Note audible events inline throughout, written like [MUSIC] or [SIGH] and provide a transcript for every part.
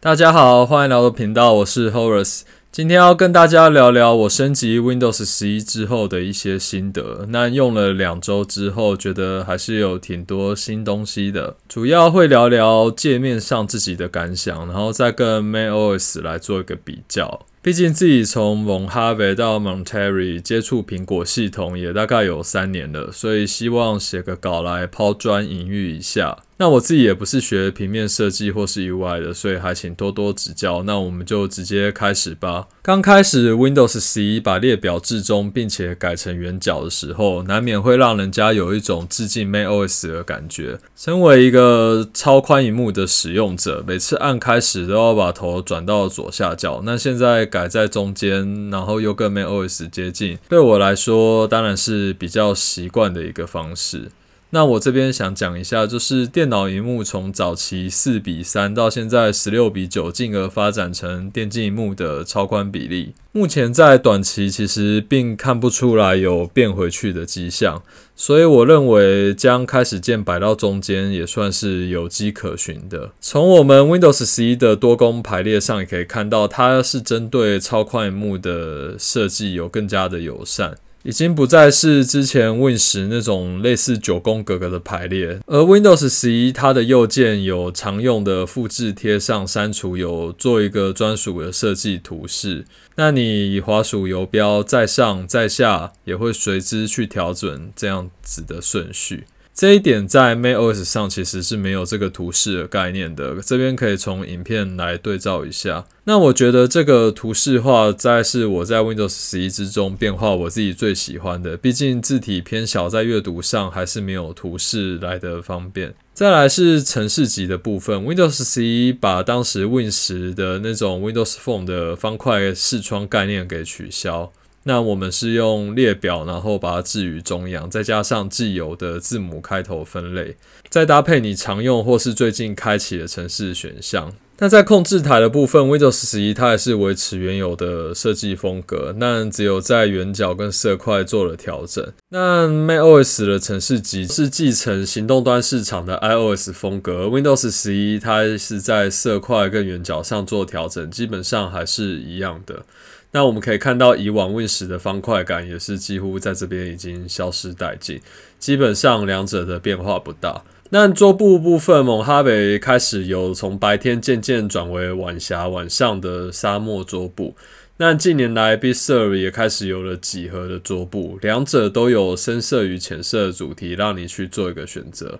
大家好，欢迎来到频道，我是 h o r a c e 今天要跟大家聊聊我升级 Windows 十一之后的一些心得。那用了两周之后，觉得还是有挺多新东西的。主要会聊聊界面上自己的感想，然后再跟 macOS 来做一个比较。毕竟自己从蒙哈维到 m o n t r e 接触苹果系统也大概有三年了，所以希望写个稿来抛砖引玉一下。那我自己也不是学平面设计或是 UI 的，所以还请多多指教。那我们就直接开始吧。刚开始 [LAUGHS] Windows 十一把列表置中并且改成圆角的时候，难免会让人家有一种致敬 macOS 的感觉。身为一个超宽荧幕的使用者，每次按开始都要把头转到左下角。那现在。改在中间，然后又跟 macOS 接近，对我来说当然是比较习惯的一个方式。那我这边想讲一下，就是电脑荧幕从早期四比三到现在十六比九，进而发展成电竞屏幕的超宽比例。目前在短期其实并看不出来有变回去的迹象，所以我认为将开始键摆到中间，也算是有迹可循的。从我们 Windows 11的多功排列上，也可以看到它是针对超宽屏幕的设计有更加的友善。已经不再是之前 Win10 那种类似九宫格格的排列，而 Windows 11它的右键有常用的复制、贴上、删除，有做一个专属的设计图示。那你滑鼠游标在上在下，也会随之去调整这样子的顺序。这一点在 macOS 上其实是没有这个图示的概念的，这边可以从影片来对照一下。那我觉得这个图示化在是我在 Windows 十一之中变化我自己最喜欢的，毕竟字体偏小，在阅读上还是没有图示来的方便。再来是程式级的部分，Windows 十一把当时 Win 十的那种 Windows Phone 的方块视窗概念给取消。那我们是用列表，然后把它置于中央，再加上既有的字母开头分类，再搭配你常用或是最近开启的城市选项。那在控制台的部分，Windows 十一它也是维持原有的设计风格，那只有在圆角跟色块做了调整。那 macOS 的城市级是继承行动端市场的 iOS 风格，Windows 十一它是在色块跟圆角上做调整，基本上还是一样的。那我们可以看到，以往 Win 十的方块感也是几乎在这边已经消失殆尽，基本上两者的变化不大。那桌布部分，蒙哈北开始由从白天渐渐转为晚霞，晚上的沙漠桌布。那近年来，B s e r i e 也开始有了几何的桌布，两者都有深色与浅色的主题，让你去做一个选择。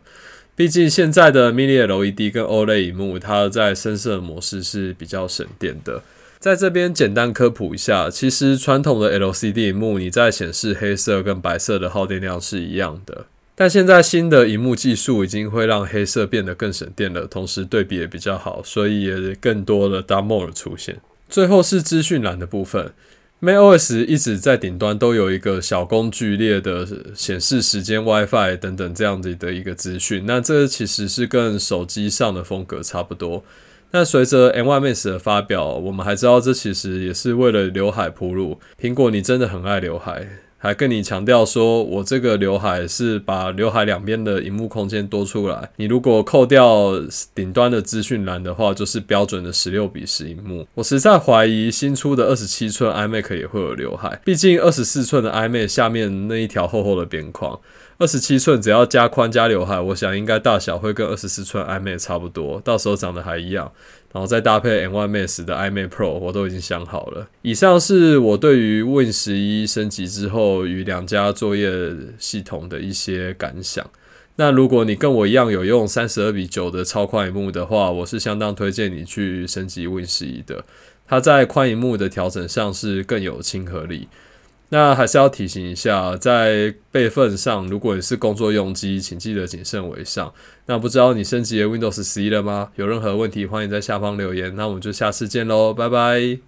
毕竟现在的 Mini LED 跟 O l d 屏幕，它在深色模式是比较省电的。在这边简单科普一下，其实传统的 LCD 屏幕，你在显示黑色跟白色的耗电量是一样的。但现在新的荧幕技术已经会让黑色变得更省电了，同时对比也比较好，所以也更多的达摩尔出现。最后是资讯栏的部分，Mac OS 一直在顶端都有一个小工具列的显示时间、WiFi 等等这样子的一个资讯。那这其实是跟手机上的风格差不多。那随着 n Y m a x s 的发表，我们还知道这其实也是为了刘海铺路。苹果，你真的很爱刘海。还跟你强调说，我这个刘海是把刘海两边的荧幕空间多出来。你如果扣掉顶端的资讯栏的话，就是标准的十六比十荧幕。我实在怀疑新出的二十七寸 iMac 也会有刘海，毕竟二十四寸的 iMac 下面那一条厚厚的边框，二十七寸只要加宽加刘海，我想应该大小会跟二十四寸 iMac 差不多，到时候长得还一样。然后再搭配 n y Max 的 iMac Pro，我都已经想好了。以上是我对于 Win 十一升级之后。与两家作业系统的一些感想。那如果你跟我一样有用三十二比九的超宽荧幕的话，我是相当推荐你去升级 w i n 十一的。它在宽荧幕的调整上是更有亲和力。那还是要提醒一下，在备份上，如果你是工作用机，请记得谨慎为上。那不知道你升级 Windows 十一了吗？有任何问题，欢迎在下方留言。那我们就下次见喽，拜拜。